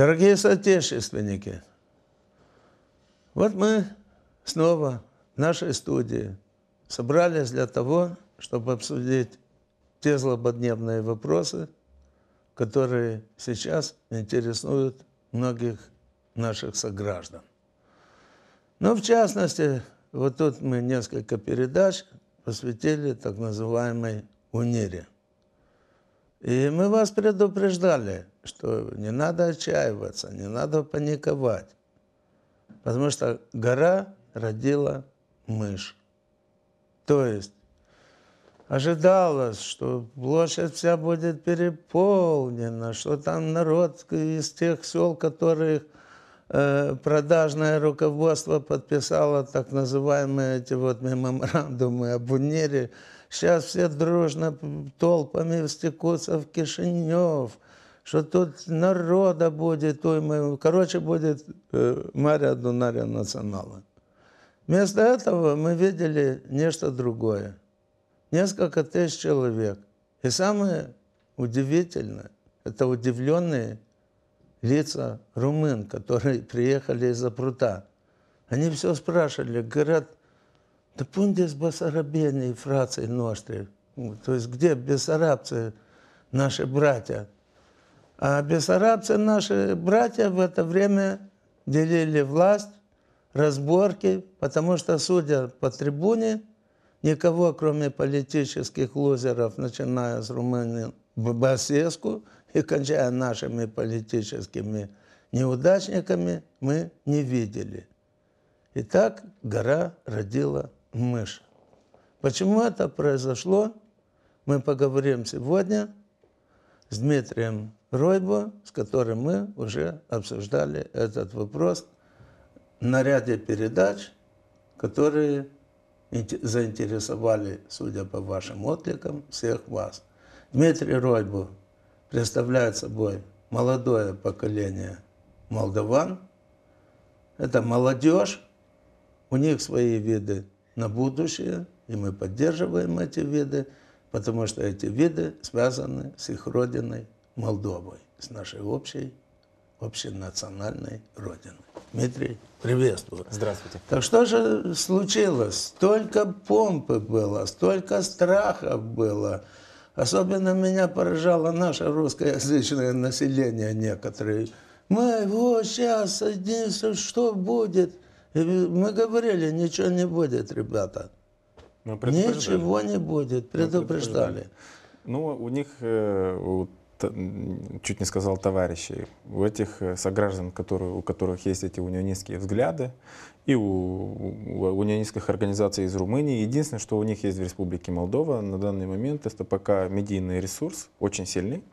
Дорогие соотечественники, вот мы снова в нашей студии собрались для того, чтобы обсудить те злободневные вопросы, которые сейчас интересуют многих наших сограждан. Но ну, в частности, вот тут мы несколько передач посвятили так называемой унире. И мы вас предупреждали, что не надо отчаиваться, не надо паниковать, потому что гора родила мышь. То есть ожидалось, что площадь вся будет переполнена, что там народ из тех сел, которых э, продажное руководство подписало так называемые эти вот меморандумы об унире. Сейчас все дружно толпами стекутся в Кишинев – что тут народа будет, той мы... короче, будет э, Мария Дунария национала. Вместо этого мы видели нечто другое. Несколько тысяч человек. И самое удивительное, это удивленные лица румын, которые приехали из-за прута. Они все спрашивали, говорят, да пундис басарабени и фрации ноштри. То есть где бессарабцы, наши братья – а бессарабцы, наши братья, в это время делили власть, разборки, потому что, судя по трибуне, никого, кроме политических лузеров, начиная с Румынии Басеску и кончая нашими политическими неудачниками, мы не видели. И так гора родила мышь. Почему это произошло, мы поговорим сегодня с Дмитрием Ройбу, с которым мы уже обсуждали этот вопрос на ряде передач, которые заинтересовали, судя по вашим откликам, всех вас. Дмитрий Ройбу представляет собой молодое поколение молдаван. Это молодежь, у них свои виды на будущее, и мы поддерживаем эти виды, потому что эти виды связаны с их родиной Молдовой, с нашей общей, общенациональной родины. Дмитрий, приветствую. Здравствуйте. Так что же случилось? Столько помпы было, столько страхов было. Особенно меня поражало наше русскоязычное население некоторые. Мы вот сейчас, что будет? И мы говорили, ничего не будет, ребята. Ничего не будет, предупреждали. предупреждали. Ну, у них, у э, чуть не сказал товарищей, у этих э, сограждан, которые, у которых есть эти унионистские взгляды, и у, у унионистских организаций из Румынии. Единственное, что у них есть в Республике Молдова на данный момент, это пока медийный ресурс, очень сильный,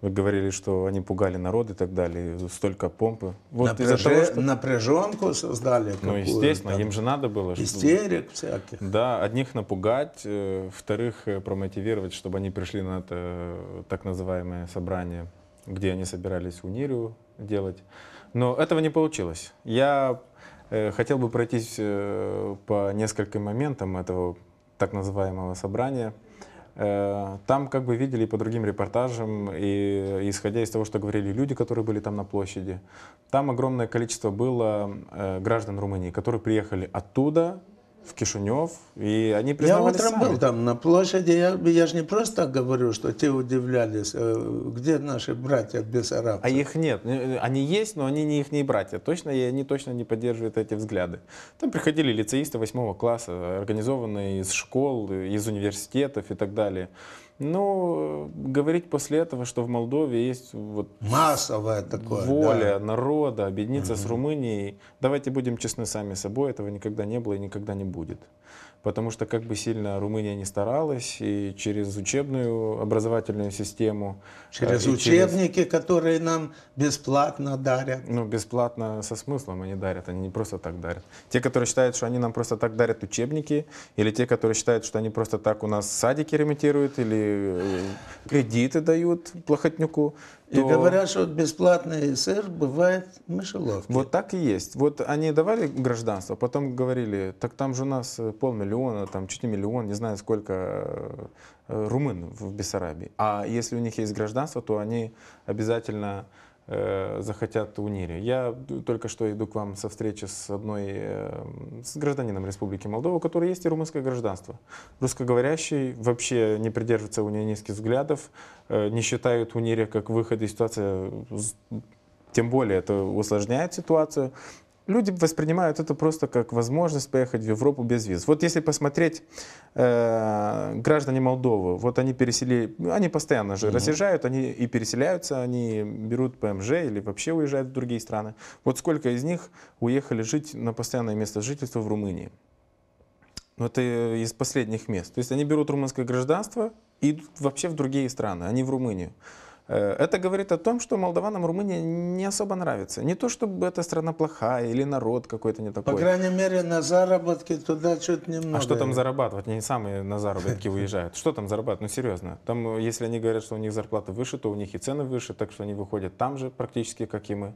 вы говорили, что они пугали народ и так далее, столько помпы. Вот Напряж... того, что... Напряженку создали. Ну, естественно, там... им же надо было. Истерик чтобы... всяких. Да, одних напугать, э, вторых э, промотивировать, чтобы они пришли на это э, так называемое собрание, где они собирались унирию делать. Но этого не получилось. Я хотел бы пройтись по нескольким моментам этого так называемого собрания. Э, там как бы видели по другим репортажам, и исходя из того, что говорили люди, которые были там на площади, там огромное количество было э, граждан Румынии, которые приехали оттуда, в Кишинев, и они признавались Я утром сами. был там на площади, я, я же не просто так говорю, что те удивлялись, э, где наши братья бессарабцы. А их нет, э, э, они есть, но они не их не братья, точно, и они точно не поддерживают эти взгляды. Там приходили лицеисты восьмого класса, организованные из школ, из университетов и так далее. Ну, э, говорить после этого, что в Молдове есть вот массовая такое, воля да. народа объединиться угу. с Румынией, давайте будем честны сами собой, этого никогда не было и никогда не будет. Потому что как бы сильно Румыния не старалась, и через учебную образовательную систему... Э, через учебники, через... которые нам бесплатно дарят. Ну, бесплатно со смыслом они дарят, они не просто так дарят. Те, которые считают, что они нам просто так дарят учебники, или те, которые считают, что они просто так у нас садики ремонтируют, или Э, кредиты дают Плохотнюку. То... И говорят, что бесплатный сыр бывает в мышеловке. Вот так и есть. Вот они давали гражданство, потом говорили, так там же у нас э, полмиллиона, там чуть не миллион, не знаю сколько э, румын в Бессарабии. А если у них есть гражданство, то они обязательно Э, захотят у НИРИ. Я только что иду к вам со встречи с одной, э, с гражданином Республики Молдова, у которой есть и румынское гражданство. Русскоговорящий вообще не придерживается унионистских взглядов, э, не считают у НИРИ как выход из ситуации, тем более это усложняет ситуацию люди воспринимают это просто как возможность поехать в Европу без виз. Вот если посмотреть э, граждане Молдовы, вот они пересели, они постоянно же угу. разъезжают, они и переселяются, они берут ПМЖ или вообще уезжают в другие страны. Вот сколько из них уехали жить на постоянное место жительства в Румынии? Но это из последних мест. То есть они берут румынское гражданство и идут вообще в другие страны, они в Румынию. Э, это говорит о том, что молдаванам Румыния не особо нравится. Не то, чтобы эта страна плохая или народ какой-то не такой. По крайней мере, на заработки туда что-то немного. А что там зарабатывать? Не самые на заработки уезжают. Что там зарабатывать? Ну, серьезно. Там, э, если они говорят, что у них зарплата выше, то у них и цены выше, так что они выходят там же практически, как и мы.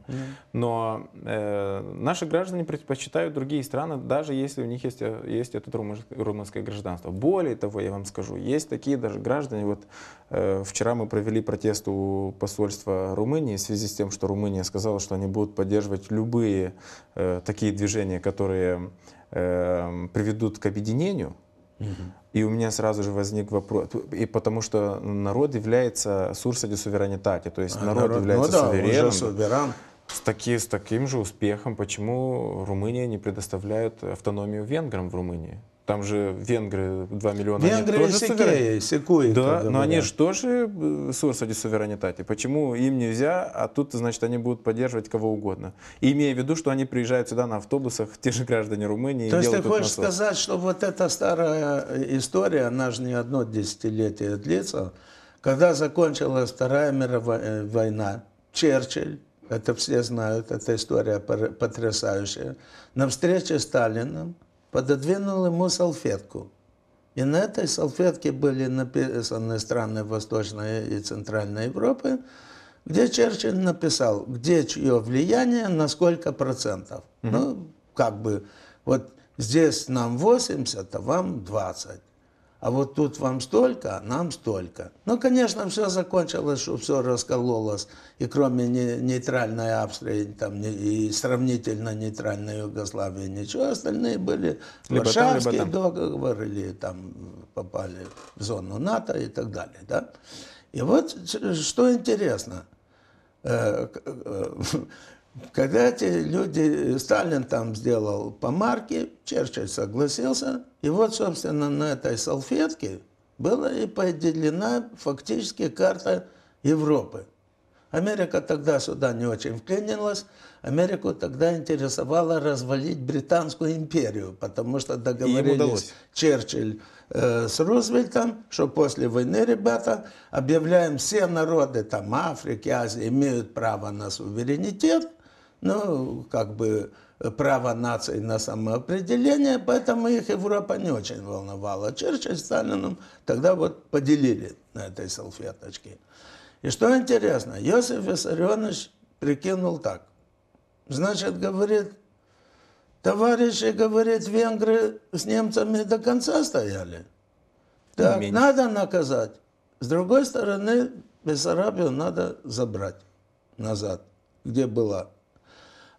Но э, наши граждане предпочитают другие страны, даже если у них есть, э, есть это румынское гражданство. Более того, я вам скажу, есть такие даже граждане, вот э, вчера мы провели протест у посольства Румынии в связи с тем, что Румыния сказала, что они будут поддерживать любые э, такие движения, которые э, приведут к объединению. И у меня сразу же возник вопрос, и потому что народ является сурсади суверенитате, то есть а, народ, народ является ну, да, суверенным. Уже суверен с, таки, с таким же успехом, почему Румыния не предоставляет автономию венграм в Румынии? Там же венгры 2 миллиона. Венгры тоже секея, секуи. Да, но они же тоже сурсади э, суверенитате. Почему им нельзя, а тут, значит, они будут поддерживать кого угодно. И имея в виду, что они приезжают сюда на автобусах, те же граждане Румынии. То есть ты хочешь насос. сказать, что вот эта старая история, она же не одно десятилетие длится. Когда закончилась Вторая мировая э, война, Черчилль, это все знают, эта история потрясающая, на встрече с Сталином, пододвинул ему салфетку. И на этой салфетке были написаны страны Восточной и Центральной Европы, где Черчилль написал, где чье влияние, на сколько процентов. Угу. Ну, как бы, вот здесь нам 80, а вам 20 а вот тут вам столько, а нам столько. Ну, конечно, все закончилось, что все раскололось, и кроме нейтральной Австрии там, и сравнительно нейтральной Югославии ничего, остальные были либо Варшавские там, договоры, или там попали в зону НАТО и так далее. Да? И вот что интересно э, – Когда эти люди, э, Сталин там сделал помарки, Черчилль согласился, и вот, собственно, на этой салфетке была и поделена фактически карта Европы. Америка тогда сюда не очень вклинилась. Америку тогда интересовало развалить Британскую империю, потому что договорились Черчилль э, с Рузвельтом, что после войны, ребята, объявляем все народы там Африки, Азии имеют право на суверенитет – ну, как бы э, право нации на самоопределение, поэтому их Европа не очень волновала. Черчилль с Сталином тогда вот поделили на этой салфеточке. И что интересно, Иосиф Виссарионович прикинул так. Значит, говорит, товарищи, говорит, венгры с немцами до конца стояли. Так, Меньше. надо наказать. С другой стороны, Бессарабию надо забрать назад, где была.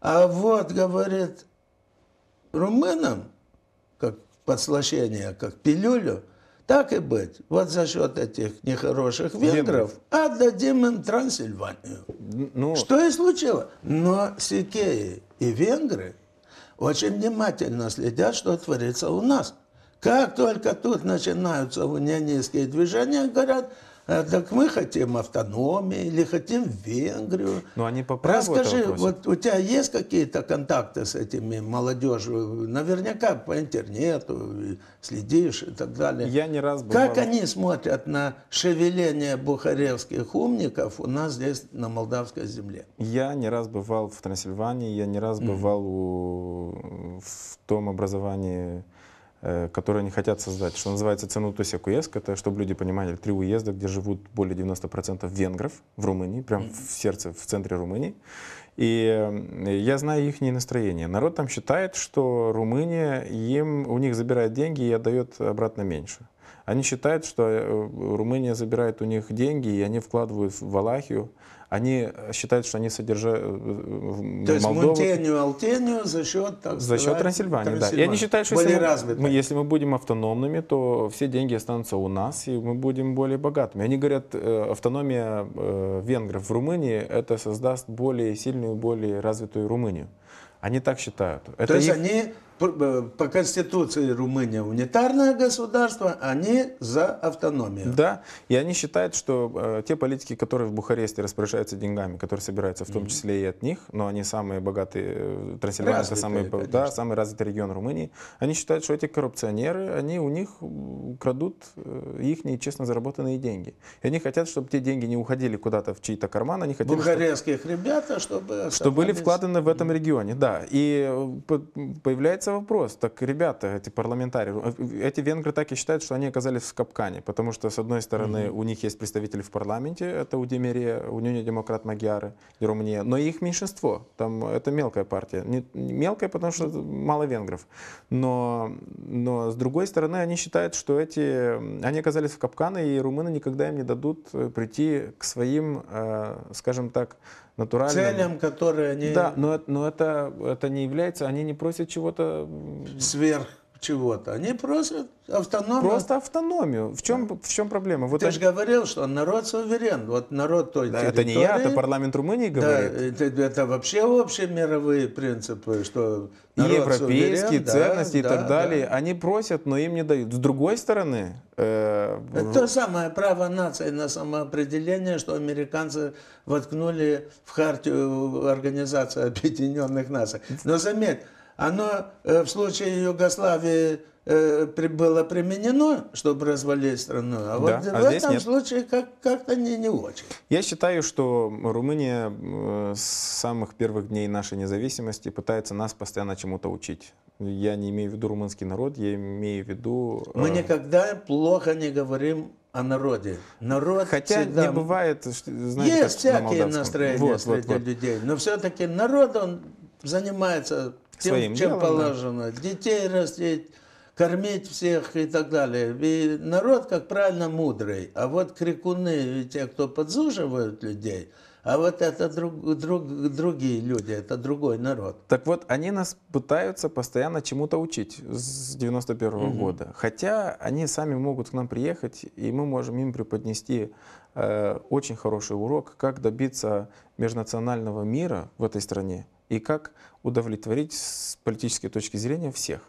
А вот, говорит, румынам, как подслащение, как пилюлю, так и быть. Вот за счет этих нехороших венгров отдадим им Трансильванию. Ну... Что и случилось. Но Сикеи и венгры очень внимательно следят, что творится у нас. Как только тут начинаются унионистские движения, говорят, Э, так мы хотим автономии или хотим Венгрию. Но они по праву Расскажи, вот у тебя есть какие-то контакты с этими молодежью? Наверняка по интернету следишь и так далее. Я не раз бывал. Как они смотрят на шевеление бухаревских умников у нас здесь на молдавской земле? Я не раз бывал в Трансильвании, я не раз бывал mm. у, в том образовании Э, которые они хотят создать. Что называется Ценутосек уезд, это, чтобы люди понимали, три уезда, где живут более 90% венгров в Румынии, прям mm -hmm. в сердце, в центре Румынии. И я знаю их настроение. Народ там считает, что Румыния им, у них забирает деньги и отдает обратно меньше. Они считают, что э, Румыния забирает у них деньги, и они вкладывают в Валахию, они э, считают, что они содержат э, Молдову. есть Монтению, Алтению за счет, так за сказать, счет Трансильвании, да. И они считают, что если мы, если мы будем автономными, то все деньги останутся у нас, и мы будем более богатыми. Они говорят, э, автономия венгров в Румынии, это создаст более сильную, более развитую Румынию. Они так считают. это То есть их... они Э, по конституции Румыния унитарное государство, они а за автономию. Да, и они считают, что э, те политики, которые в Бухаресте распоряжаются деньгами, которые собираются в том числе и от них, но они самые богатые, э, Трансильвания это самый, да, самый развитый регион Румынии, они считают, что эти коррупционеры, они у них крадут э, их нечестно заработанные деньги. И они хотят, чтобы те деньги не уходили куда-то в чьи-то карманы, они хотят... Бухарестских чтобы, ребята, чтобы... Что были вкладаны в этом регионе, да. И появляется Решается вопрос, так, ребята, эти парламентарии, э, э, эти венгры так и считают, что они оказались в капкане, потому что, с одной стороны, угу. у них есть представители в парламенте, это Удемерия, Уния Демократ Магиары и но их меньшинство, там это мелкая партия, не, мелкая, потому что мало венгров, но, но с другой стороны, они считают, что эти, они оказались в капкане и румыны никогда им не дадут э, прийти к своим, скажем так, натуральным. Целям, которые они... Да, но, но это, это не является, они не просят чего-то... Сверх чего-то. Они просят автономию. Просто автономию. В чем, да. в чем проблема? Вот Ты это... же говорил, что народ суверен. Вот народ той да, территории. Это не я, это парламент Румынии говорит. Да, это, это вообще общие мировые принципы, что и европейские суверен, ценности да, и так да, далее. Да. Они просят, но им не дают. С другой стороны... Э... Это то самое право нации на самоопределение, что американцы воткнули в хартию Организации Объединенных Наций. Но заметь, оно э, в случае Югославии э, было применено, чтобы развалить страну, а вот да, в а этом нет. случае как- как-то не, не очень. Я считаю, что Румыния э, с самых первых дней нашей независимости пытается нас постоянно чему-то учить. Я не имею в виду румынский народ, я имею в виду... Мы никогда плохо не говорим о народе. Народ Хотя всегда... не бывает, знаете, Есть всякие на настроения вот, среди вот, вот. людей, но все-таки народ, он занимается своим чем делом, положено. Да. Детей растить, кормить всех и так далее. И народ, как правильно, мудрый. А вот крикуны те, кто подзуживают людей, а вот это друг, друг, другие люди, это другой народ. Так вот, они нас пытаются постоянно чему-то учить с 91 -го угу. года. Хотя они сами могут к нам приехать, и мы можем им преподнести э, очень хороший урок, как добиться межнационального мира в этой стране и как удовлетворить с политической точки зрения всех.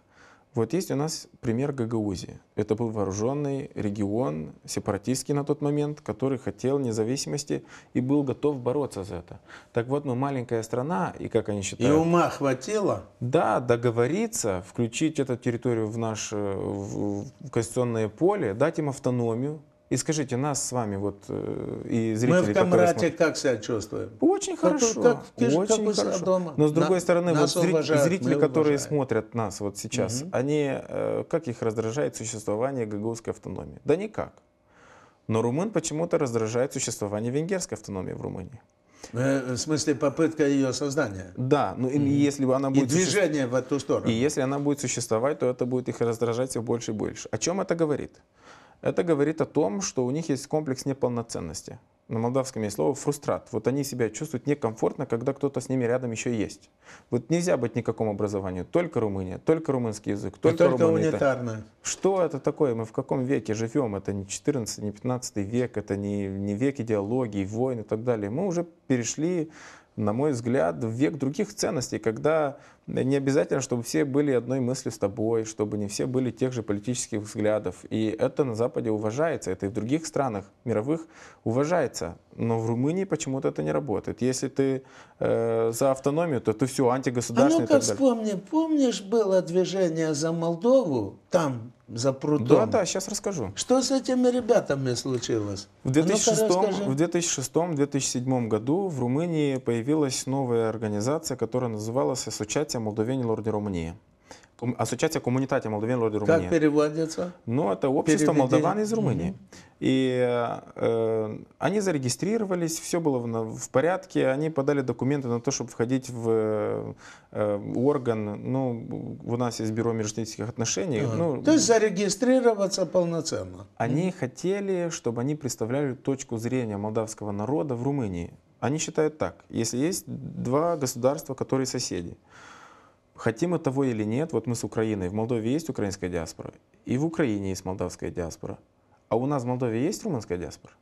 Вот есть у нас пример Гагаузии. Это был вооруженный регион, сепаратистский на тот момент, который хотел независимости и был готов бороться за это. Так вот, мы ну, маленькая страна, и как они считают... И ума хватило? Да, договориться, включить эту территорию в наше в, в конституционное поле, дать им автономию, и скажите, нас с вами вот э, и зрители, Мы в Камрате смотрят, как себя чувствуем? Очень как, хорошо. Как, как, очень как хорошо. Дома. Но с другой на, стороны, вот зрители, уважают, зрители которые уважаем. смотрят нас вот сейчас, угу. они, э, как их раздражает существование гагаузской автономии? Да никак. Но румын почему-то раздражает существование венгерской автономии в Румынии. Э, в смысле, попытка ее создания. Да, ну mm. -hmm. если бы она будет... И движение суще... в эту сторону. И если она будет существовать, то это будет их раздражать все больше и больше. О чем это говорит? Это говорит о том, что у них есть комплекс неполноценности. На молдавском есть слово «фрустрат». Вот они себя чувствуют некомфортно, когда кто-то с ними рядом еще есть. Вот нельзя быть никакому образованию. Только Румыния, только румынский язык, только, И только унитарное. Что это такое? Мы в каком веке живем? Это не 14, не 15 век, это не, не век идеологии, войн и так далее. Мы уже перешли на мой взгляд, век других ценностей, когда не обязательно, чтобы все были одной мысли с тобой, чтобы не все были тех же политических взглядов. И это на Западе уважается, это и в других странах мировых уважается. Но в Румынии почему-то это не работает. Если ты э, за автономию, то ты все антигосударственный. А ну-ка вспомни, помнишь, было движение за Молдову, там за прудом. Да, да, сейчас расскажу. Что с этими ребятами случилось? В 2006-2007 а году в Румынии появилась новая организация, которая называлась Асочатия Молдовени Лорди Румынии. Ассоциация коммунитате молдаван и Румынии. Как переводится? Ну, это общество молдаван из Румынии. Угу. И э, они зарегистрировались, все было в, в порядке, они подали документы на то, чтобы входить в э, орган, ну, у нас есть бюро межэтнических отношений. Ага. Ну, то есть зарегистрироваться полноценно. Они хотели, чтобы они представляли точку зрения молдавского народа в Румынии. Они считают так, если есть два государства, которые соседи, хотим мы того или нет, вот мы с Украиной, в Молдове есть украинская диаспора, и в Украине есть молдавская диаспора. А у нас в Молдове есть румынская диаспора?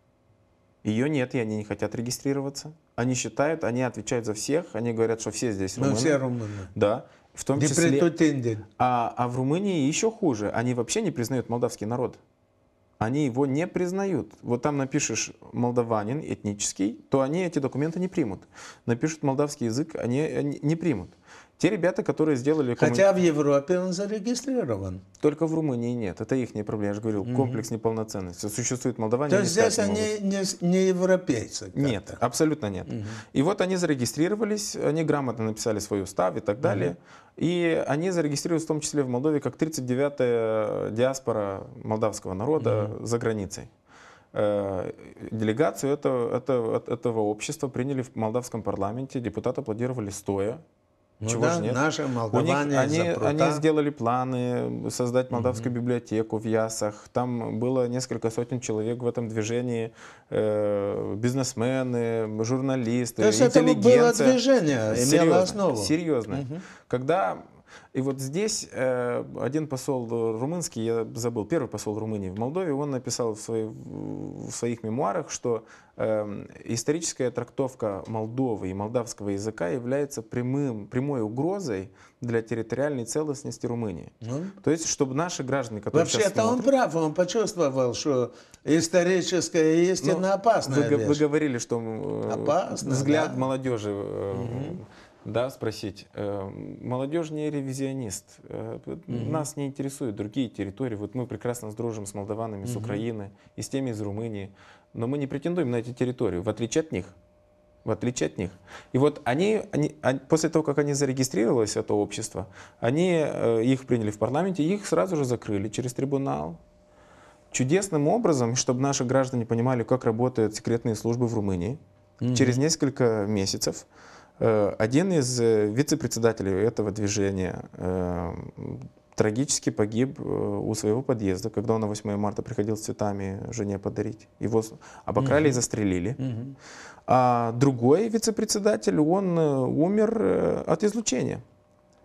Ее нет, и они не хотят регистрироваться. Они считают, они отвечают за всех, они говорят, что все здесь румыны. Ну, все румыны. Да. В том числе... А, а в Румынии еще хуже. Они вообще не признают молдавский народ. Они его не признают. Вот там напишешь молдаванин этнический, то они эти документы не примут. Напишут молдавский язык, они, они не примут. Те ребята, которые сделали... Комму... Хотя в Европе он зарегистрирован. Только в Румынии нет. Это их не проблема. Я же говорил, угу. комплекс неполноценности. Существует молдаване. То есть здесь они не, не, не европейцы? Нет, абсолютно нет. Угу. И вот они зарегистрировались, они грамотно написали свой устав и так далее. Угу. И они зарегистрировались в том числе в Молдове как 39-я диаспора молдавского народа угу. за границей э, делегацию этого, этого, этого общества приняли в молдавском парламенте, депутаты аплодировали стоя, ну Чего да, же нет? Наши молдаване У них, они, они сделали планы создать молдавскую угу. библиотеку в Ясах. Там было несколько сотен человек в этом движении. Э, бизнесмены, журналисты, То есть интеллигенция. это было движение, имело серьезно, основу. Серьезно. Угу. Когда и вот здесь э, один посол э, румынский, я забыл, первый посол Румынии в Молдове, он написал в, свои, в своих мемуарах, что эм, историческая трактовка Молдовы и молдавского языка является прямым, прямой угрозой для территориальной целостности Румынии. Ну? То есть, чтобы наши граждане, которые Вообще-то смотрят... он прав, он почувствовал, что историческая истина Но ну, опасная вы, вы говорили, что э, опасно, взгляд да? молодежи... угу да, спросить. Эм, Молодежь не ревизионист. Угу. Нас не интересуют другие территории. Вот мы прекрасно дружим с молдаванами, угу. с Украины и с теми из Румынии. Но мы не претендуем на эти территории, в отличие от них. В отличие от них. И вот они, они а, после того, как они зарегистрировались, это общество, они э, их приняли в парламенте, их сразу же закрыли через трибунал. Чудесным образом, чтобы наши граждане понимали, как работают секретные службы в Румынии, угу. через несколько месяцев Э, один из э, вице-председателей этого движения э, трагически погиб у своего подъезда, когда он на 8 марта приходил с цветами жене подарить. Его обокрали угу. и застрелили. Угу. А другой вице-председатель, он умер от излучения.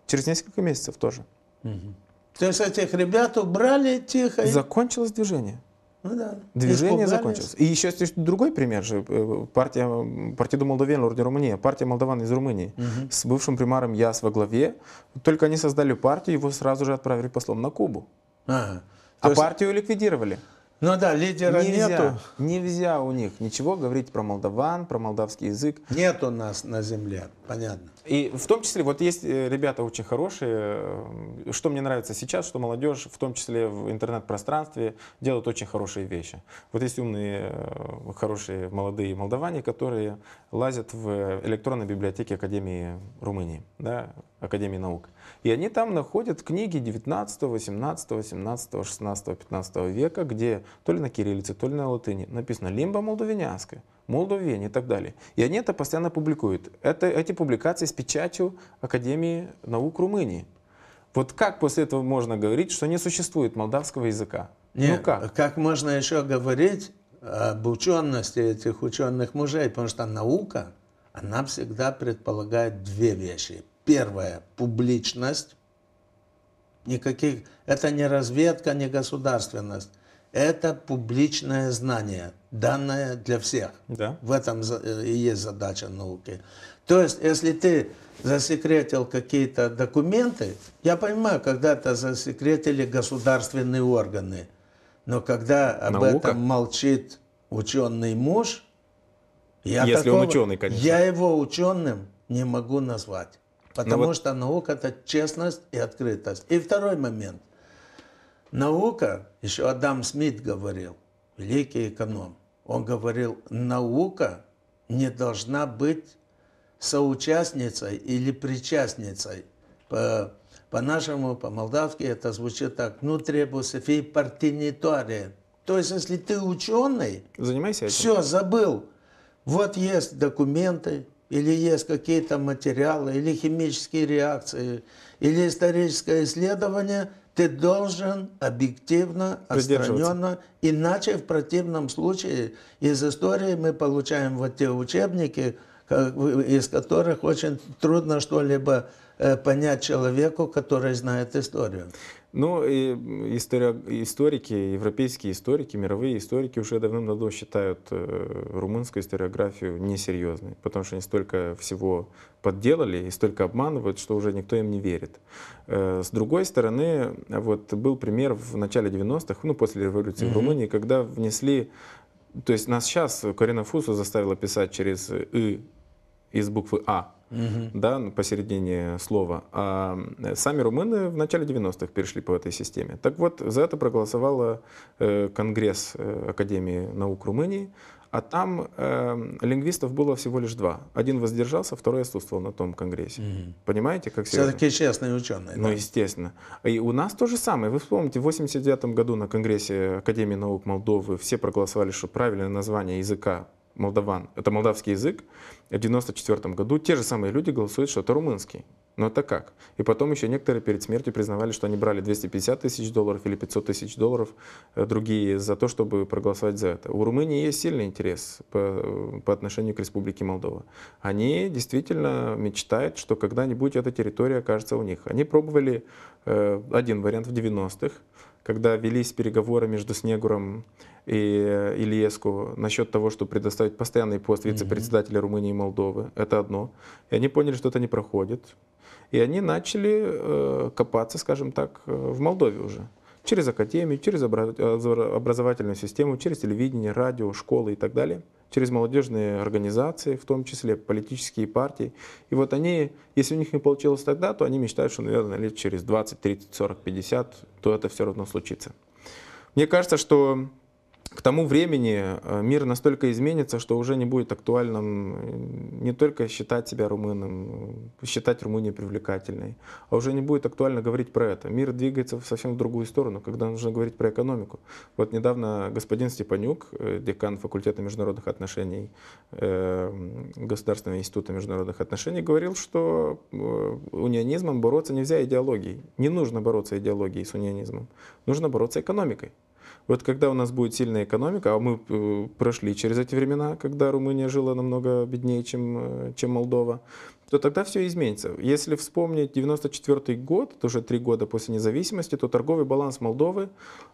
Через несколько месяцев тоже. Угу. То есть этих ребят убрали тихо? Закончилось движение. Ну да. Движение закончилось. И еще есть другой пример же. Э, партия, партия Молдавен, Лорди Румыния, партия Молдаван из Румынии угу. с бывшим примаром Яс во главе. Только они создали партию, его сразу же отправили послом на Кубу. Ага. а есть... партию ликвидировали. Ну да, лидера нельзя, нету. Нельзя у них ничего говорить про молдаван, про молдавский язык. Нет у нас на земле, понятно. И в том числе, вот есть э, ребята очень хорошие, э, что мне нравится сейчас, что молодежь, в том числе в интернет-пространстве, делают очень хорошие вещи. Вот есть умные, э, хорошие молодые молдаване, которые лазят в электронной библиотеке Академии Румынии. Да? Академии наук. И они там находят книги 19, 18, 17, 16, 15 века, где то ли на кириллице, то ли на латыни написано «лимба молдовинянская», «молдовень» и так далее. И они это постоянно публикуют. Это, эти публикации с печатью Академии наук Румынии. Вот как после этого можно говорить, что не существует молдавского языка? Ну Нет, ну как? как можно еще говорить об учености этих ученых мужей? Потому что наука, она всегда предполагает две вещи. Первое – публичность. Никаких, это не разведка, не государственность. Это публичное знание, данное для всех. Да. В этом э, и есть задача науки. То есть, если ты засекретил какие-то документы, я понимаю, когда то засекретили государственные органы, но когда об Наука? этом молчит ученый муж, я если такого, он ученый, конечно. я его ученым не могу назвать. Потому Но ну что наука – это честность и открытость. И второй момент. Наука, еще Адам Смит говорил, великий эконом, он говорил, наука не должна быть соучастницей или причастницей. По, по нашему, по-молдавски это звучит так, ну требуется фи партинитария. То есть, если ты ученый, Занимайся этим. все, забыл. Вот есть документы, или есть какие-то материалы, или химические реакции, или историческое исследование, ты должен объективно, отстраненно, иначе в противном случае из истории мы получаем вот те учебники, из которых очень трудно что-либо э, понять человеку, который знает историю. Ну, и истори историки, европейские историки, мировые историки уже давным-давно считают э, румынскую историографию несерьезной, потому что они столько всего подделали и столько обманывают, что уже никто им не верит. Э, с другой стороны, вот был пример в начале 90-х, ну, после революции mm-hmm. в Румынии, когда внесли, то есть нас сейчас Корина Фусу заставила писать через «ы» из буквы «а», угу. да, ну, посередине слова. А э, сами румыны в начале 90-х перешли по этой системе. Так вот, за это проголосовала э, Конгресс э, Академии наук Румынии, а там э, лингвистов было всего лишь два. Один воздержался, второй отсутствовал на том конгрессе. Угу. Понимаете, как все? Все-таки честные ученые. Ну, да? естественно. И у нас то же самое. Вы вспомните, в 89 году на конгрессе Академии наук Молдовы все проголосовали, что правильное название языка молдаван, это молдавский язык, в 1994 году те же самые люди голосуют, что это румынский. Но это как? И потом еще некоторые перед смертью признавали, что они брали 250 тысяч долларов или 500 тысяч долларов, э, другие за то, чтобы проголосовать за это. У Румынии есть сильный интерес по, э, по отношению к Республике Молдова. Они действительно мечтают, что когда-нибудь эта территория окажется у них. Они пробовали э, один вариант в 90-х, когда велись переговоры между Снегуром и Ильеску насчет того, что предоставить постоянный пост вице-председателя Румынии и Молдовы. Это одно. И они поняли, что это не проходит. И они начали э, копаться, скажем так, э, в Молдове уже через академию, через э, образовательную систему, через телевидение, радио, школы и так далее, через молодежные организации, в том числе политические партии. И вот они, если у них не получилось тогда, то они мечтают, что, наверное, лет через 20, 30, 40, 50, то это все равно случится. Мне кажется, что к тому времени э, мир настолько изменится, что уже не будет актуальным э, не только считать себя румыном, э, считать Румынию привлекательной, а уже не будет актуально говорить про это. Мир двигается в совсем в другую сторону, когда нужно говорить про экономику. Вот недавно господин Степанюк, декан факультета международных отношений Государственного института международных отношений, говорил, что унионизмом бороться нельзя идеологией. Не нужно бороться идеологией с унионизмом, нужно бороться экономикой. Вот когда у нас будет сильная экономика, а мы э, прошли через эти времена, когда Румыния жила намного беднее, чем, э, чем Молдова, то тогда все изменится. Если вспомнить 94 год, это уже три года после независимости, то торговый баланс Молдовы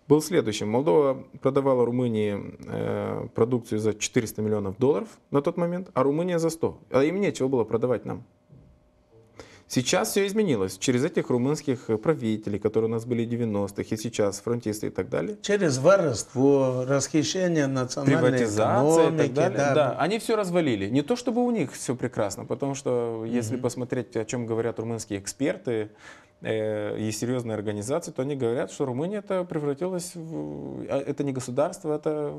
был следующим. Молдова продавала Румынии э, продукцию за 400 миллионов долларов на тот момент, а Румыния за 100. А им нечего было продавать нам. Сейчас все изменилось. Через этих румынских э, правителей, которые у нас были в 90-х, и сейчас фронтисты и так далее. Через воровство, расхищение национальной Приватизация И так далее. Да. да, они все развалили. Не то чтобы у них все прекрасно, потому что, если mm-hmm. посмотреть, о чем говорят румынские эксперты, и э, серьезные организации, то они говорят, что Румыния это превратилась в... А, это не государство, это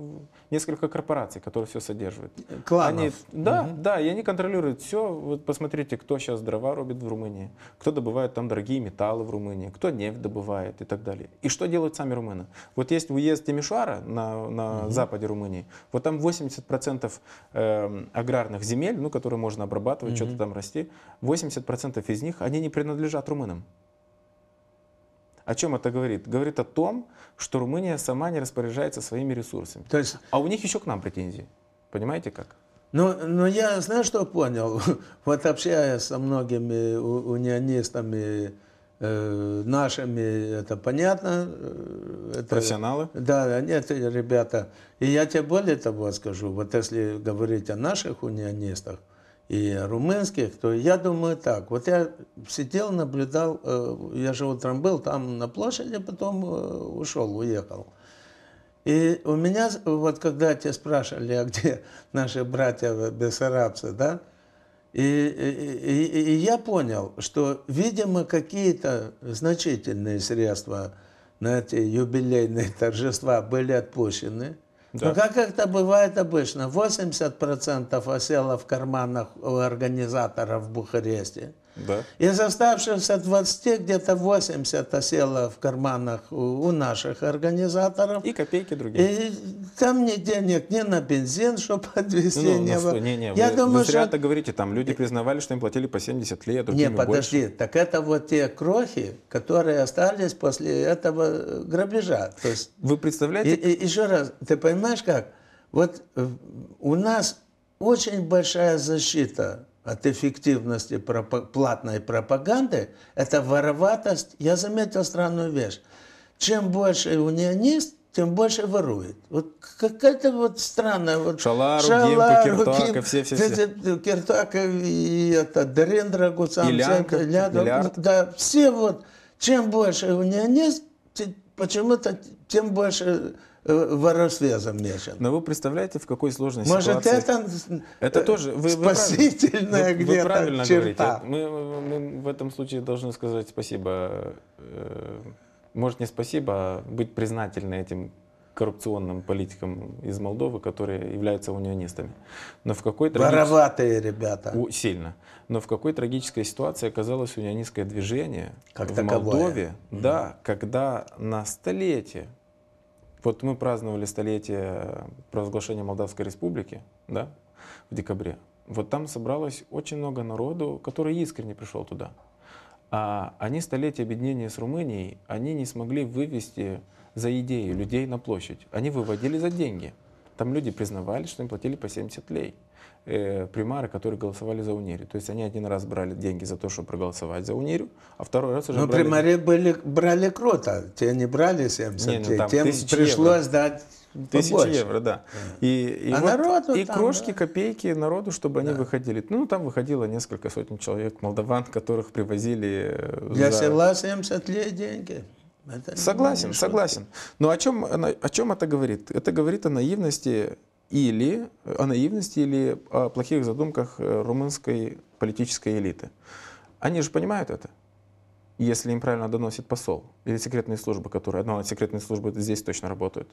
несколько корпораций, которые все содержат. Кланов. Они, да, угу. да, и они контролируют все. Вот посмотрите, кто сейчас дрова рубит в Румынии, кто добывает там дорогие металлы в Румынии, кто нефть добывает и так далее. И что делают сами румыны? Вот есть уезд Тимишуара на, на угу. западе Румынии, вот там 80% э, аграрных земель, ну, которые можно обрабатывать, угу. что-то там расти, 80% из них, они не принадлежат румынам. О чем это говорит? Говорит о том, что Румыния сама не распоряжается своими ресурсами. То есть... А у них еще к нам претензии. Понимаете как? Но, но я, знаешь, что понял? Вот общаясь со многими унионистами, э, нашими, это понятно. Э, это, Профессионалы? Да, нет, ребята. И я тебе более того скажу, вот если говорить о наших унионистах, и румынских, то я думаю так. Вот я сидел, наблюдал, э, я же утром был там на площади, потом э, ушел, уехал. И у меня, вот когда те спрашивали, а где наши братья бессарабцы, да, и, и, и, и я понял, что, видимо, какие-то значительные средства на эти юбилейные торжества были отпущены – ну, да. Но как это бывает обычно, 80% осело в карманах у организаторов в Бухаресте, да. Из оставшихся 20 где-то 80 осело в карманах у, у наших организаторов. И копейки другие. И там ни денег, ни на бензин, чтобы подвести ну, ну не Не, не, Я вы, думаю, вы зря что... это говорите, там люди признавали, что им платили по 70 лет, а Не, подожди, больше. так это вот те крохи, которые остались после этого э, грабежа. То есть, вы представляете? И, и, еще раз, ты понимаешь как? Вот э, у нас очень большая защита от эффективности пропа платной пропаганды – это вороватость. Я заметил странную вещь. Чем больше унионист, тем больше ворует. Вот какая-то вот странная... Вот Шалар, Шалар Гимка, Киртак, все, все, все. Киртак и это, Дерендра Гусам. Илянка, ильянка Ляда, Да, все вот. Чем больше унионист, почему-то тем больше Э, воровстве замешан. Но вы представляете, в какой сложной Может, ситуации... Может, это, это тоже, вы, спасительная черта. вы правильно черта. говорите. Мы, мы в этом случае должны сказать спасибо. Э, может, не спасибо, а быть признательны этим коррупционным политикам из Молдовы, которые являются унионистами. Но в какой Вороватые трагич... ребята. У... Сильно. Но в какой трагической ситуации оказалось унионистское движение как в таковое. Молдове, mm-hmm. да, когда на столетие вот мы праздновали столетие э, провозглашения Молдавской Республики, да, в декабре. Вот там собралось очень много народу, который искренне пришел туда. А они столетие объединения с Румынией, они не смогли вывести за идеи людей на площадь. Они выводили за деньги – там люди признавали, что им платили по 70 лей. Э, примары, которые голосовали за Унирию. То есть они один раз брали деньги за то, чтобы проголосовать за Унирию, а второй раз уже Но брали... примари были, брали крота, Те не брали 70 не, ну, лей. Тем пришлось евро. дать Тысячи побольше. евро, да. И, и, а вот, народу и там, крошки, да. копейки народу, чтобы да. они выходили. Ну, там выходило несколько сотен человек, молдаван, которых привозили. Для э, за... села 70 лет деньги. Это согласен, согласен. Но о чем, о чем это говорит? Это говорит о наивности или о наивности или о плохих задумках э, румынской политической элиты. Они же понимают это, если им правильно доносит посол или секретные службы, которые, ну, секретные службы здесь точно работают.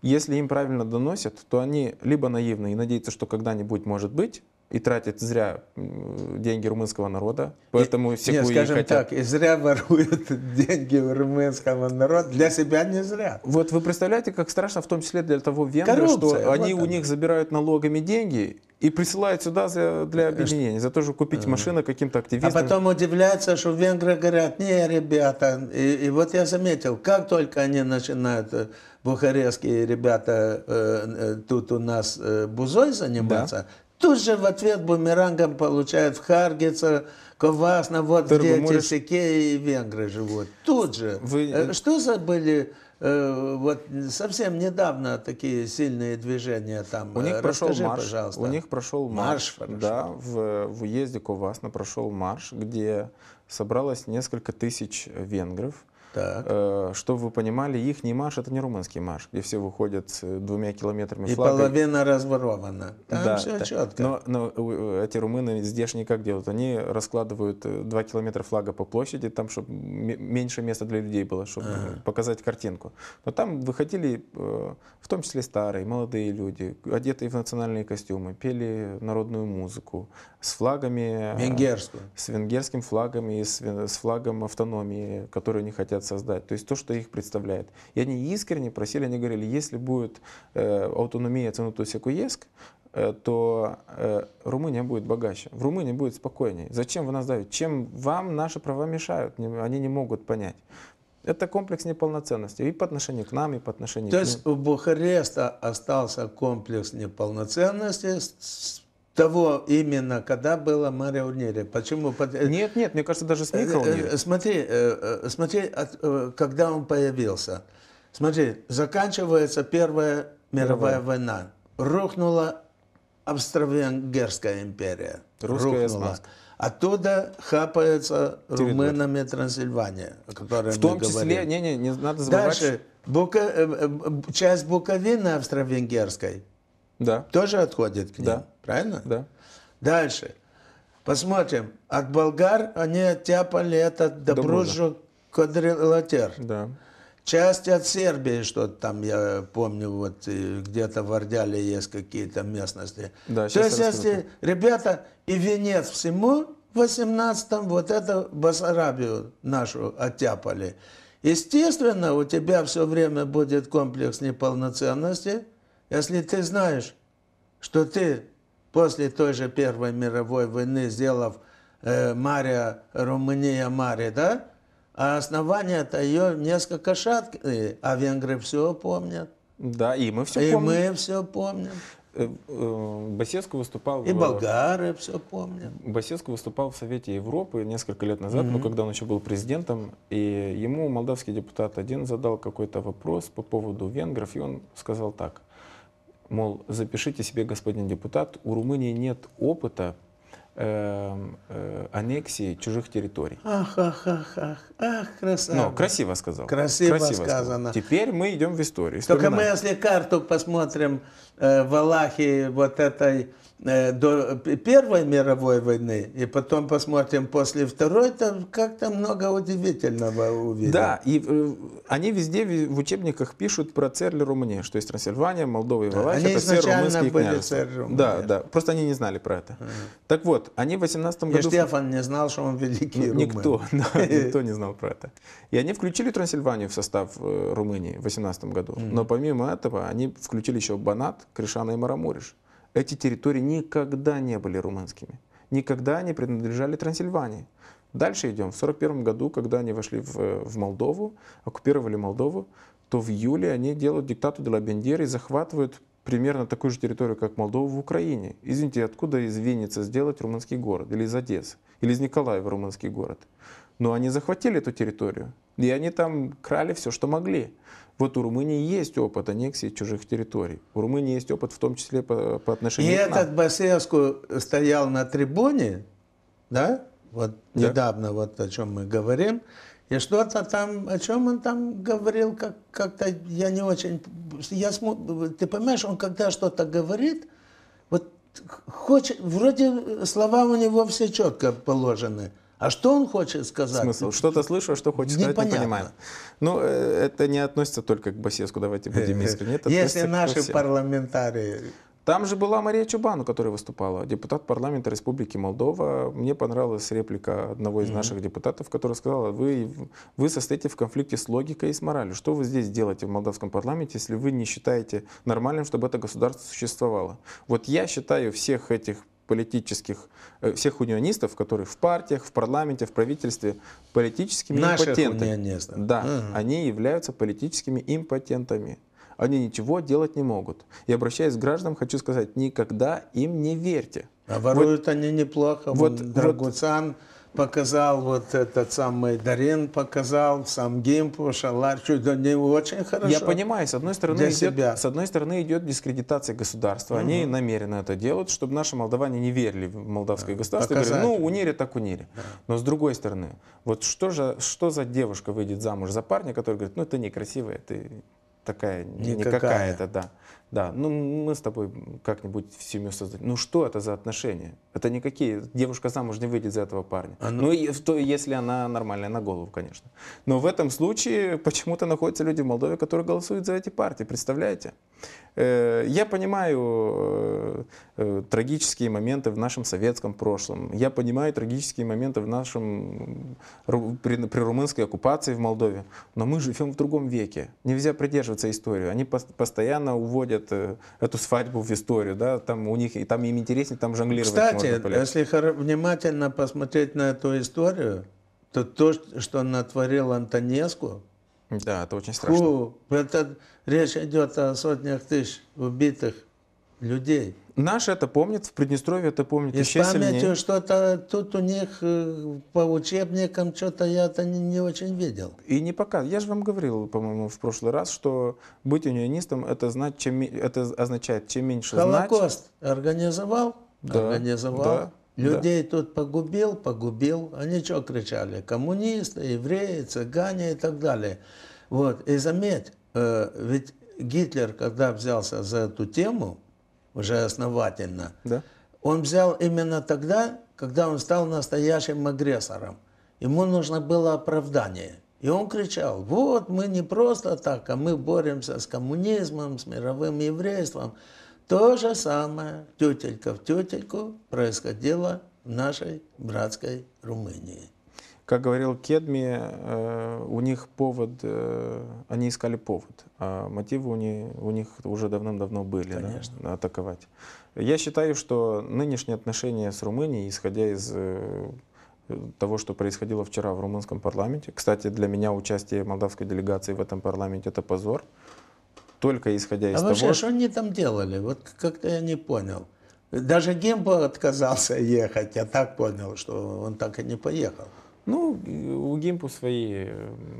Если им правильно доносят, то они либо наивны и надеются, что когда-нибудь может быть, и тратит зря деньги румынского народа, поэтому и, секуи не, скажем хотят. так, и зря воруют деньги румынского народа, для себя не зря. Вот вы представляете, как страшно, в том числе для того венгра, Коррупция, что они она. у них забирают налогами деньги и присылают сюда за, для э, объединения, за то, чтобы купить mm. Э. машину каким-то а активистам. А потом удивляются, что венгры говорят, не, ребята, и, и вот я заметил, как только они начинают э, бухарестские ребята э, тут у нас э, бузой заниматься, да Тут же в ответ бумерангом получают в Харгице, Ковасна, вот Дорогой, где можешь... чешики и венгры живут. Тут же. Вы... Э, что за были э, вот совсем недавно такие сильные движения там. У них э, Расскажи, прошел марш, пожалуйста. У них прошел марш, марш да, в, в уезде Ковасно прошел марш, где собралось несколько тысяч венгров, так. Э, чтобы вы понимали, их не марш, это не румынский марш, где все выходят э, двумя километрами И флагой. половина разворована. Там да, все четко. Но, но э, эти румыны здешние как делают? Они раскладывают два километра флага по площади, там, чтобы меньше места для людей было, чтобы ага. Ну, показать картинку. Но там выходили в том числе старые, молодые люди, одетые в национальные костюмы, пели народную музыку с флагами... Венгерскую. С венгерским флагом и с, с флагом автономии, который они хотят создать, то есть то, что их представляет. И они искренне просили, они говорили, если будет э, автономия ценутусь як УЕСК, э, то э, Румыния будет богаче, в Румынии будет спокойнее. Зачем вы нас давите? Чем вам наши права мешают? Не, они не могут понять. Это комплекс неполноценности и по отношению к нам, и по отношению То к То есть у Бухареста остался комплекс неполноценности с того именно, когда было Марио Нири. Почему? Э, нет, нет, мне кажется, даже с э, Микро э, Смотри, смотри, когда он появился. Смотри, заканчивается Первая мировая Давай. война. Рухнула Австро-Венгерская империя. Русская Рухнула. Оттуда хапается румынами Трансильвания, о В том числе, не, не, не надо забывать. Дальше, Бука, часть Буковины австро-венгерской да. Тоже отходит к ним, да. правильно? Да. Дальше. Посмотрим. От болгар они оттяпали этот Добружу квадрилатер. Да. Часть от Сербии, что там, я помню, вот где-то в Ордяле есть какие-то местности. Да, То есть, если, ребята, и венец всему, в 18-м вот это Басарабию нашу оттяпали. Естественно, у тебя все время будет комплекс неполноценности – если ты знаешь, что ты после той же Первой мировой войны, сделав э, Мария, Румыния Мария, да? А основания-то ее несколько шаткие, а венгры все помнят. Да, и мы все и помним. И мы все помним. Э, э, Басеску выступал... И болгары все помнят. Басеску выступал в Совете Европы несколько лет назад, mm-hmm. но ну, когда он еще был президентом, и ему молдавский депутат один задал какой-то вопрос по поводу венгров, и он сказал так мол, запишите себе, господин депутат, у Румынии нет опыта э, э, аннексии чужих территорий. Ах, ах, ах, ах, ах, красава. Но ну, красиво сказал. Красиво, красиво сказано. Сказал. Теперь мы идем в историю. Только мы, если карту посмотрим э, Валахи вот этой Э, до Первой мировой войны, и потом посмотрим после Второй, там как-то много удивительного увидим. Да, и э, они везде в учебниках пишут про церли Румынии, что есть Трансильвания, Молдова и Валахия, да, это все румынские были княжества. Царь Да, да, просто они не знали про это. Ага. Так вот, они в 18 году... И Штефан не знал, что он великий ну, румын. Никто, да, никто не знал про это. И они включили Трансильванию в состав э, Румынии в 18 году, но помимо этого они включили еще Банат, Кришана и Марамуриш. Эти территории никогда не были румынскими, никогда не принадлежали Трансильвании. Дальше идем. В 1941 году, когда они вошли в, в Молдову, оккупировали Молдову, то в июле они делают диктату де ла Бендера и захватывают примерно такую же территорию, как Молдова в Украине. Извините, откуда из Винницы сделать румынский город? Или из Одессы? Или из Николаева румынский город? Но они захватили эту территорию, и они там крали все, что могли. Вот у Румынии есть опыт аннексии чужих территорий. У Румынии есть опыт в том числе по, по отношению И к нам. этот Басеску стоял на трибуне, да, вот да. недавно вот о чем мы говорим, и что-то там, о чем он там говорил, как, как-то я не очень... Я сму... Ты понимаешь, он когда что-то говорит, вот хочет, вроде слова у него все четко положены, а что он хочет сказать? Смысл? Что-то слышу, а что хочет сказать, не понимаю. Ну, э, это не относится только к Басеску, давайте будем э, искренни. Если наши парламентарии... Там же была Мария Чубану, которая выступала, депутат парламента Республики Молдова. Мне понравилась реплика одного из наших депутатов, который сказал, вы, вы состоите в конфликте с логикой и с моралью. Что вы здесь делаете в молдавском парламенте, если вы не считаете нормальным, чтобы это государство существовало? Вот я считаю всех этих политических, э, всех унионистов, которые в партиях, в парламенте, в правительстве политическими Наших импотентами. Унионистов. Да, угу. они являются политическими импотентами. Они ничего делать не могут. И обращаясь к гражданам, хочу сказать, никогда им не верьте. А воруют вот, они неплохо. Вот, Драгуцан... Вот, показал, вот этот самый Дарин показал, сам Гимпу, Шалар, чуть до очень хорошо. Я понимаю, с одной стороны, для идет, себя. С одной стороны идет дискредитация государства. Угу. Они намеренно это делают, чтобы наши молдаване не верили в молдавское да. государство. Говорили, ну, унили так унили. Да. Но с другой стороны, вот что, же, что за девушка выйдет замуж за парня, который говорит, ну, ты некрасивая, ты такая никакая. никакая да. Да, ну мы с тобой как-нибудь семью создать. Ну что это за отношения? Это никакие. Девушка замуж не выйдет за этого парня. Она... Ну, ну, и, то, если она нормальная на голову, конечно. Но в этом случае почему-то находятся люди в Молдове, которые голосуют за эти партии. Представляете? Э, я понимаю э, э, трагические моменты в нашем советском прошлом. Я понимаю трагические моменты в нашем, при, при румынской оккупации в Молдове. Но мы живем в другом веке. Нельзя придерживаться истории. Они постоянно уводят эту свадьбу в историю. Да? Там, у них, и там им интереснее, там жонглировать Кстати, можно если внимательно посмотреть на эту историю, то то, что натворил Антонеску, да, это очень страшно. Фу, это, речь идет о сотнях тысяч убитых людей. Наши это помнят, в Приднестровье это помнят И еще с памятью что-то тут у них э, по учебникам что-то я это не, не очень видел. И не пока. Я же вам говорил, по-моему, в прошлый раз, что быть унионистом это, знать, чем, это означает, чем меньше Холокост знать. Холокост организовал? Да, организовал. Да. Людей да. тут погубил, погубил. Они что кричали? Коммунисты, евреи, цыгане и так далее. Вот. И заметь, э, ведь Гитлер, когда взялся за эту тему, уже основательно, да. он взял именно тогда, когда он стал настоящим агрессором. Ему нужно было оправдание. И он кричал, вот мы не просто так, а мы боремся с коммунизмом, с мировым еврейством. То же самое, тетелька в тетельку, происходило в нашей братской Румынии. Как говорил Кедми, э, у них повод, э, они искали повод, а мотивы у них, уже давным-давно были да, атаковать. Я считаю, что нынешние отношения с Румынией, исходя из э, того, что происходило вчера в румынском парламенте. Кстати, для меня участие молдавской делегации в этом парламенте – это позор только исходя из а того... А вообще, что они там делали? Вот как-то я не понял. Даже Гимбо отказался ехать, я так понял, что он так и не поехал. Ну, у Гимпу свои...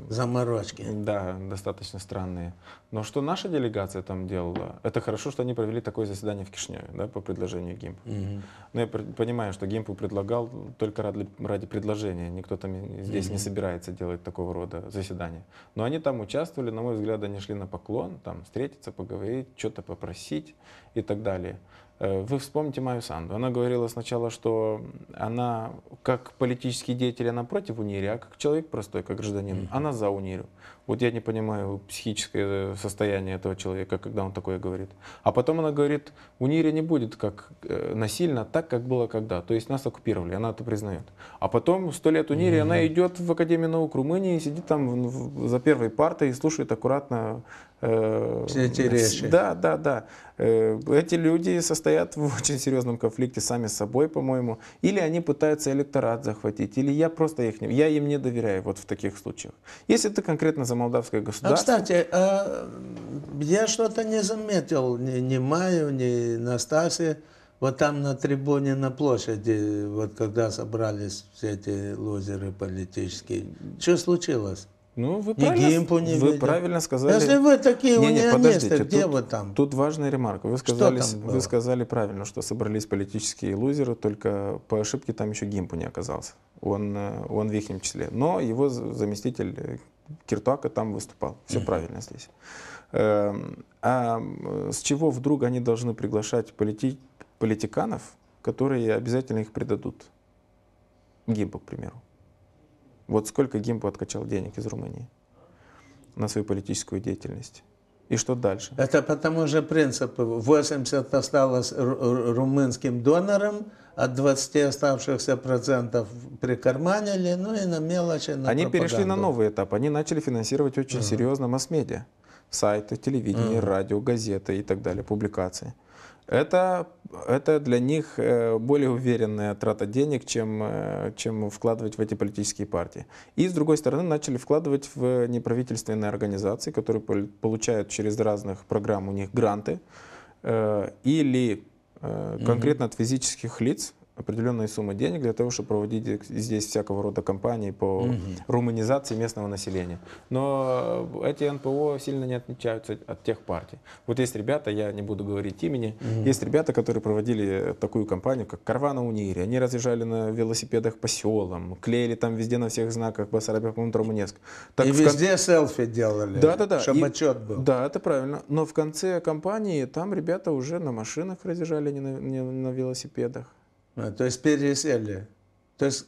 Заморочки. Да, достаточно странные. Но что наша делегация там делала, это хорошо, что они провели такое заседание в Кишневе, да, по предложению Гимпа. Угу. Но я понимаю, что Гимпу предлагал только ради, ради предложения. Никто там здесь угу. не собирается делать такого рода заседания. Но они там участвовали, на мой взгляд, они шли на поклон, там встретиться, поговорить, что-то попросить и так далее. Э, вы вспомните Майю Санду. Она говорила сначала, что она как политический деятель, она против Унири, а как человек простой, как гражданин, mm-hmm. она за Унирию. Вот я не понимаю психическое э, состояние этого человека, когда он такое говорит. А потом она говорит, у Нири не будет как э, насильно, так, как было когда. То есть нас оккупировали, она это признает. А потом сто лет у Нири, mm-hmm. она идет в Академию наук Румынии, сидит там в, в, за первой партой и слушает аккуратно Э, Все эти речи. Да, да, да. Э, эти люди состоят в очень серьезном конфликте сами с собой, по-моему. Или они пытаются электорат захватить, или я просто их не... Я им не доверяю вот в таких случаях. Если ты конкретно за молдавское а, государство. А, кстати, а, я что-то не заметил, ни, ни Маю, ни Настасья, вот там на трибуне на площади, вот когда собрались все эти лузеры политические. Что случилось? Ну, вы правильно, не вы правильно сказали. Если вы такие не, не, подождите, где тут, вы там? Тут важная ремарка. Вы сказали, вы сказали правильно, что собрались политические лузеры, только по ошибке там еще Гимпу не оказался. Он, э, он в их числе. Но его заместитель э, Киртуака там выступал. Все mm-hmm. правильно здесь. Эм, а с чего вдруг они должны приглашать полити... политиканов, которые обязательно их предадут? Гимпу, к примеру. Вот сколько Гимпу откачал денег из Румынии на свою политическую деятельность. И что дальше? Это потому же принципы. 80 осталось румынским донором, а 20 оставшихся процентов прикарманили, ну и на мелочи, на Они пропаганду. перешли на новый этап. Они начали финансировать очень угу. серьезно масс-медиа. Сайты, телевидение, угу. радио, газеты и так далее, публикации это, это для них э, более уверенная трата денег, чем, э, чем вкладывать в эти политические партии. И, с другой стороны, начали вкладывать в неправительственные организации, которые получают через разных программ у них гранты э, или конкретно от физических лиц, определенные суммы денег для того, чтобы проводить здесь всякого рода кампании по угу. руманизации местного населения. Но э, эти НПО сильно не отличаются от тех партий. Вот есть ребята, я не буду говорить имени, угу. есть ребята, которые проводили такую кампанию, как Карвана Унири. Они разъезжали на велосипедах по селам, клеили там везде на всех знаках Басарабия, по Румынецк. И везде кон... селфи делали, да, да, да. чтобы И... отчет был. Да, это правильно. Но в конце кампании там ребята уже на машинах разъезжали, а не на, не на велосипедах. А, то есть пересели. То есть,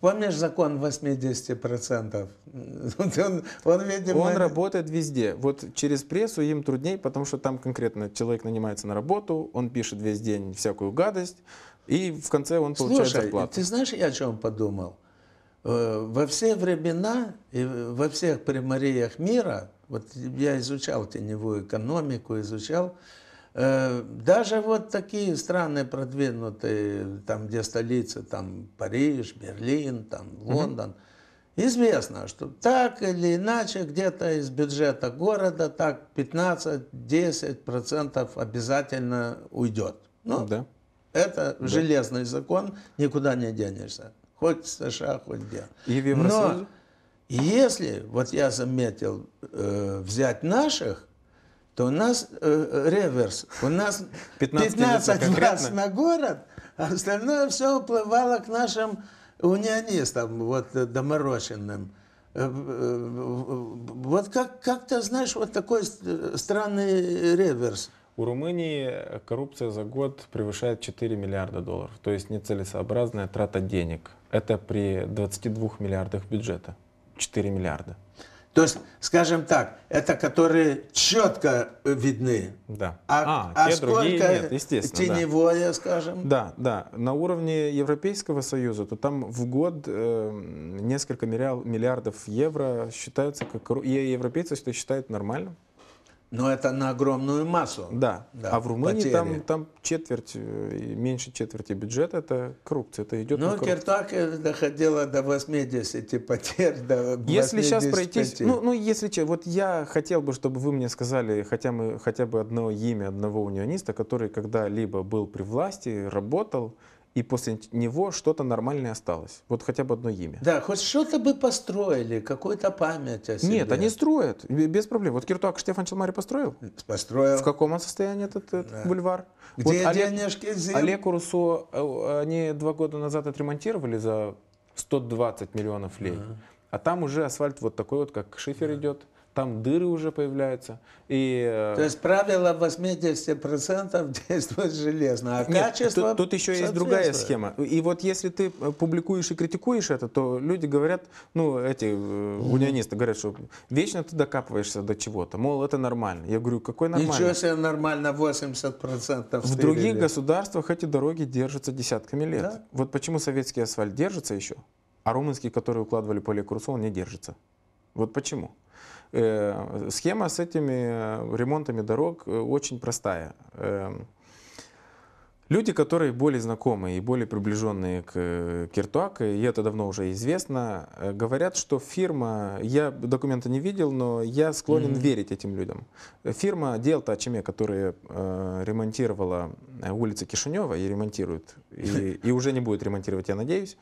помнишь закон 80%? он, он, видимо... он работает везде. Вот через прессу им труднее, потому что там конкретно человек нанимается на работу, он пишет весь день всякую гадость, и в конце он получает Слушай, зарплату. ты знаешь, я о чем подумал? Э, во все времена и во всех примариях мира, вот я изучал теневую экономику, изучал, Э, даже вот такие страны продвинутые, там где столица там Париж, Берлин, там Лондон, угу. известно, что так или иначе где-то из бюджета города так 15-10% обязательно уйдет. Ну, да. Это да. железный закон, никуда не денешься. Хоть в США, хоть где. И в Но если, вот я заметил, э, взять наших, то у нас э, э реверс. У нас 15, раз на город, а остальное все уплывало к нашим унионистам, вот э, доморошенным. Э, вот как, как-то, знаешь, вот такой странный реверс. У Румынии коррупция за год превышает 4 миллиарда долларов, то есть нецелесообразная трата денег. Это при 22 миллиардах бюджета. 4 миллиарда. То есть, скажем так, это которые четко видны. Да. А, а, а те сколько другие нет, естественно. Теневое, да. скажем. Да, да. На уровне Европейского Союза, то там в год э, несколько миллиардов евро считаются, как и европейцы это считают нормальным. Но это на огромную массу. Да. да. А в Румынии там, там четверть, э, меньше четверти бюджета это коррупция. Это идет Ну, Киртак э, доходило до 80 потерь, до Если сейчас пройтись, ну, ну, если че, вот я хотел бы, чтобы вы мне сказали хотя, мы, хотя бы одно имя одного униониста, который когда-либо был при власти, работал, и после него что-то нормальное осталось. Вот хотя бы одно имя. Да, хоть что-то бы построили, какую-то память о себе. Нет, они строят, без проблем. Вот Киртуак Штефан Челмари построил? Построил. В каком он состоянии этот, этот да. бульвар? Где вот Олег, Олег Руссо, э, они два года назад отремонтировали за 120 миллионов лей. А, -а. а там уже асфальт вот такой вот, как шифер да. идет там дыры уже появляются. И... Э, то есть правило 80% действует железно, а Нет, качество... Тут, тут еще есть другая схема. И вот если ты э, публикуешь и критикуешь это, то люди говорят, ну, эти mm. унионисты говорят, что вечно ты докапываешься до чего-то, мол, это нормально. Я говорю, какой нормально? Ничего себе нормально 80% В других государствах эти дороги держатся десятками лет. Да? Вот почему советский асфальт держится еще, а румынский, который укладывали по Лекурсу, он не держится. Вот почему? Э, схема с этими э, ремонтами дорог э, очень простая. Эм, люди, которые более знакомые и более приближенные к Киртуак, и это давно уже известно, говорят, что фирма, я документа не видел, но я склонен mm-hmm. верить этим людям. Фирма Делта Ачеме, которая э, ремонтировала улицы Кишинева и ремонтирует, и, и уже не будет ремонтировать, я надеюсь,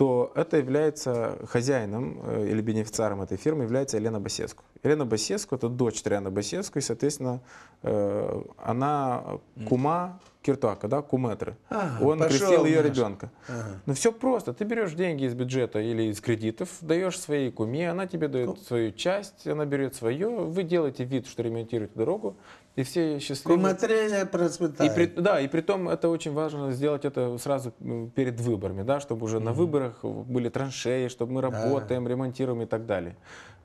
то это является хозяином э, или бенефициаром этой фирмы является Елена Басеску. Елена Басеску – это дочь Триана Басеску, и, соответственно, э, она кума Киртуака, да, куметры. Ага, Он крестил ее ребенка. Ага. Ну все просто. Ты берешь деньги из бюджета или из кредитов, даешь своей куме, она тебе дает свою часть, она берет свое, вы делаете вид, что ремонтируете дорогу, и все счастливы. И при, да, и при том это очень важно сделать это сразу ну, перед выборами, да, чтобы уже mm-hmm. на выборах были траншеи, чтобы мы работаем, да. ремонтируем и так далее.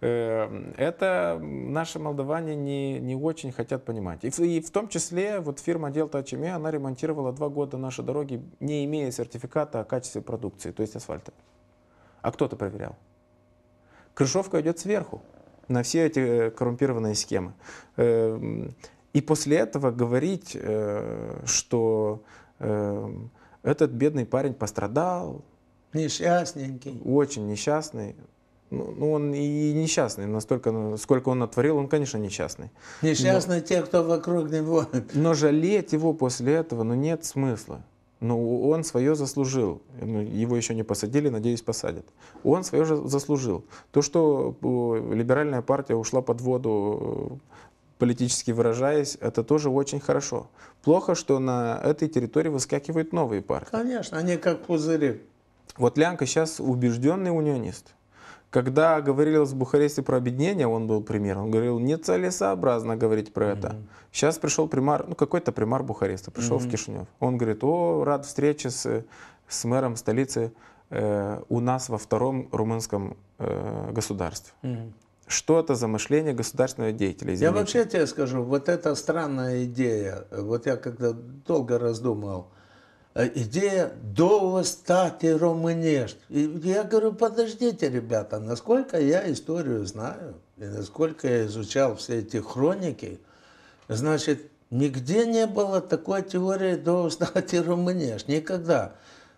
Эм, это наши молдаване не, не очень хотят понимать. И, и в том числе вот фирма Delta HME, она ремонтировала два года наши дороги, не имея сертификата о качестве продукции, то есть асфальта. А кто-то проверял. Крышовка идет сверху на все эти э, коррумпированные схемы. Эм, и после этого говорить, э, что э, этот бедный парень пострадал. Несчастненький. Очень несчастный. Ну, ну, он и несчастный, настолько, сколько он натворил, он, конечно, несчастный. Несчастны но, те, кто вокруг него. Но жалеть его после этого, ну, нет смысла. Ну он свое заслужил. Ну, его еще не посадили, надеюсь, посадят. Он свое же заслужил. То, что э, либеральная партия ушла под воду политически выражаясь, это тоже очень хорошо. Плохо, что на этой территории выскакивают новые партии. Конечно, они как пузыри. Вот Лянка сейчас убежденный унионист. Когда говорил с Бухаресте про объединение, он был пример, он говорил, нецелесообразно говорить про это. Mm-hmm. Сейчас пришел примар, ну какой-то примар Бухареста, пришел mm-hmm. в Кишинев. Он говорит, о, рад встрече с, с мэром столицы э, у нас во втором румынском э, государстве. Mm-hmm. Что это за мышление государственного деятеля? Извините. Я вообще тебе скажу, вот эта странная идея, вот я когда долго раздумывал, э, идея «довостати романешт». Я говорю, подождите, ребята, насколько я историю знаю, и насколько я изучал все эти хроники, значит, нигде не было такой теории «довостати романешт», никогда. Никогда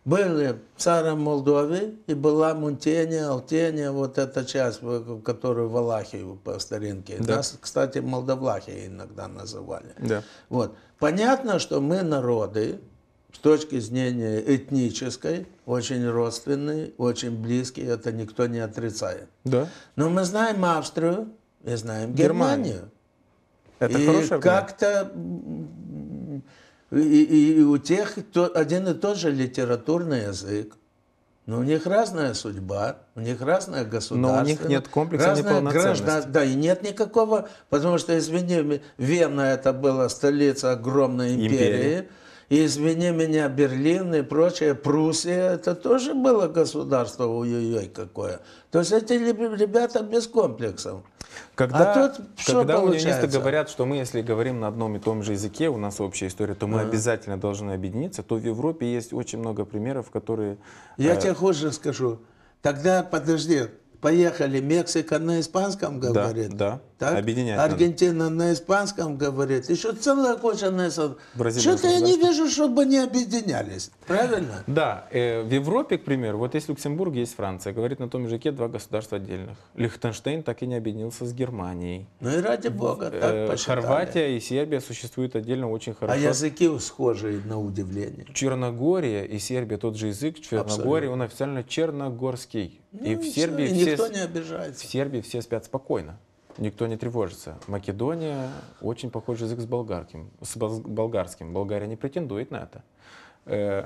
были в Молдовы и была Мунтения, Алтения, вот эта часть, которую Валахию по старинке. Да. Нас, кстати, Молдовлахи иногда называли. Да. Вот. Понятно, что мы народы, с точки зрения этнической, очень родственные, очень близкие, это никто не отрицает. Да. Но мы знаем Австрию мы знаем Германию. Германия. Это и как-то и, и, и у тех то, один и тот же литературный язык. Но у них разная судьба, у них разное государство. Но у них нет комплекса неполноценности. Граждан, да, и нет никакого, потому что, извини, Вена это была столица огромной империи. империи. И, извини меня, Берлин и прочее, Пруссия, это тоже было государство, ой-ой-ой какое. То есть эти ребята без комплексов. Когда, а тут когда унионисты говорят, что мы, если говорим на одном и том же языке, у нас общая история, то мы а. обязательно должны объединиться, то в Европе есть очень много примеров, которые... Я э... тебе хуже скажу. Тогда, подожди, Поехали, Мексика на испанском говорит. Да, да. Так? объединять Аргентина надо. на испанском говорит. Еще целая куча на Что-то я не вижу, чтобы они объединялись. Правильно? Да. Э, в Европе, к примеру, вот есть Люксембург, есть Франция. Говорит на том языке два государства отдельных. Лихтенштейн так и не объединился с Германией. Ну и ради бога, э, так э, Хорватия и Сербия существуют отдельно очень а хорошо. А языки схожие, на удивление. Черногория и Сербия тот же язык. Черногория, Абсолютно. он официально черногорский и, в ну, Сербии и все, не обижается. В Сербии все спят спокойно. Никто не тревожится. Македония очень похож язык с болгарским. С болгарским. Болгария не претендует на это. Э,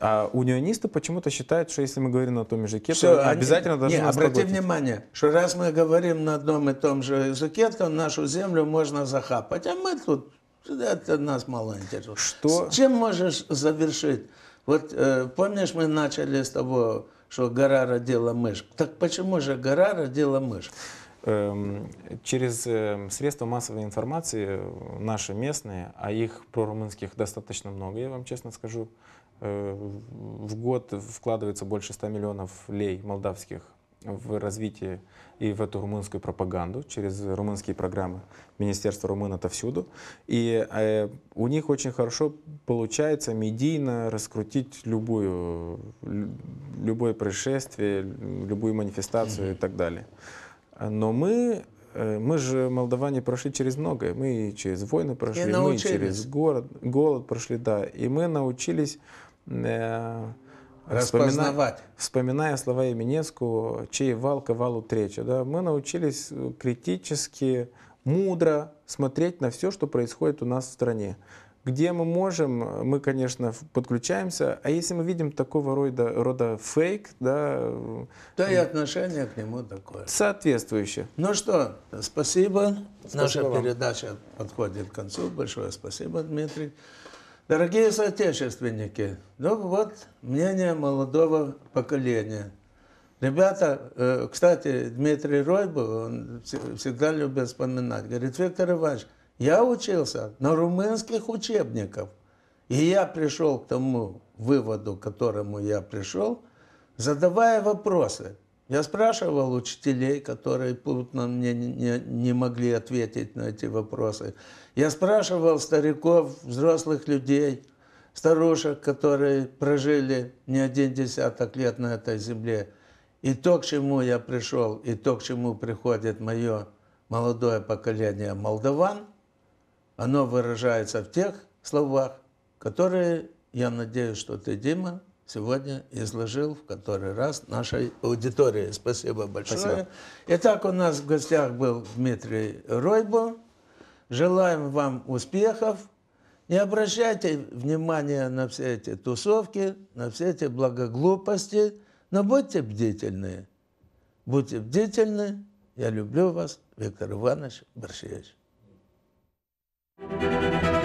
а унионисты почему-то считают, что если мы говорим на том языке, Все, то они, обязательно должны не, нас обрати внимание, что раз мы говорим на одном и том же языке, то нашу землю можно захапать. А мы тут, это нас мало интересует. Что? С чем можешь завершить? Вот э, помнишь, мы начали с тобой что гора родила мышь. Так почему же гора родила мышь? Эм, через э, средства массовой информации э, наши местные, а их прорумынских достаточно много, я вам честно скажу, э, в год вкладывается больше 100 миллионов лей молдавских в развитии и в эту румынскую пропаганду через румынские программы Министерства Румын всюду И э, у них очень хорошо получается медийно раскрутить любую, любое происшествие, любую манифестацию и так далее. Но мы, э, мы же, молдаване, прошли через многое. Мы и через войны прошли, и мы через город, голод прошли, да. И мы научились... Э, Распознавать. Вспоминая, слова Именецку, чей вал к валу треча, да, мы научились э, критически, мудро смотреть на все, что происходит у нас в стране. Где мы можем, мы, конечно, подключаемся, а если мы видим такого рода, рода фейк, да... Да и э, отношение к нему такое. Соответствующее. Ну что, спасибо. спасибо Наша вам. передача подходит к концу. Большое спасибо, Дмитрий. Дорогие соотечественники, ну вот мнение молодого поколения. Ребята, э, кстати, Дмитрий Ройбо, он всегда любит вспоминать, говорит, Виктор Иванович, я учился на румынских учебниках, и я пришел к тому выводу, к которому я пришел, задавая вопросы. Я спрашивал учителей, которые путно мне не, не могли ответить на эти вопросы. Я спрашивал стариков, взрослых людей, старушек, которые прожили не один десяток лет на этой земле. И то, к чему я пришел, и то, к чему приходит мое молодое поколение молдаван, оно выражается в тех словах, которые, я надеюсь, что ты, Дима, сегодня изложил в который раз нашей аудитории. Спасибо большое. Спасибо. Итак, у нас в гостях был Дмитрий Ройбо. Желаем вам успехов. Не обращайте внимания на все эти тусовки, на все эти благоглупости, но будьте бдительны. Будьте бдительны. Я люблю вас, Виктор Иванович Борщевич. Thank you.